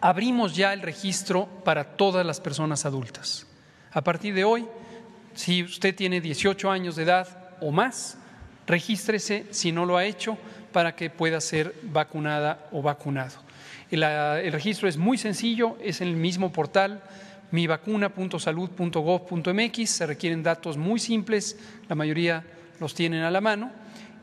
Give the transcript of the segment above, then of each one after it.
abrimos ya el registro para todas las personas adultas. A partir de hoy, si usted tiene 18 años de edad o más, regístrese si no lo ha hecho para que pueda ser vacunada o vacunado. El, ah, registro es muy sencillo, es en el mismo portal mivacuna.salud.gov.mx, se requieren datos muy simples, la mayoría los tienen a la mano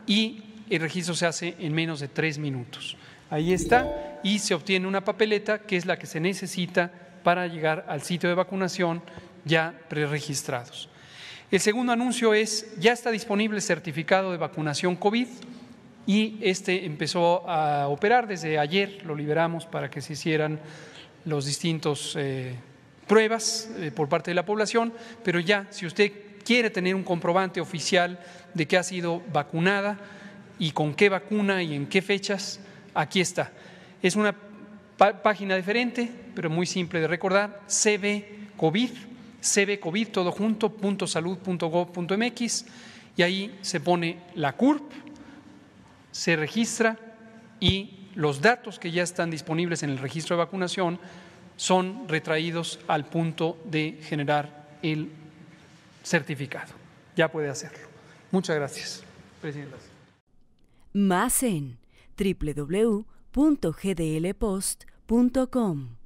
y el registro se hace en menos de tres minutos. Ahí está y se obtiene una papeleta que es la que se necesita para llegar al sitio de vacunación ya preregistrados. El segundo anuncio es, ya está disponible el certificado de vacunación COVID y este empezó a operar desde ayer, lo liberamos para que se hicieran los distintos eh, pruebas eh, por parte de la población, pero ya si usted quiere tener un comprobante oficial de que ha sido vacunada, y con qué vacuna y en qué fechas, aquí está. Es una página diferente, pero muy simple de recordar, cbcovid, cbcovid, todo junto, punto salud punto .mx, y ahí se pone la CURP, se registra y los datos que ya están disponibles en el registro de vacunación son retraídos al punto de generar el certificado. Ya puede hacerlo. Muchas gracias, Presidenta más en www.gdlpost.com.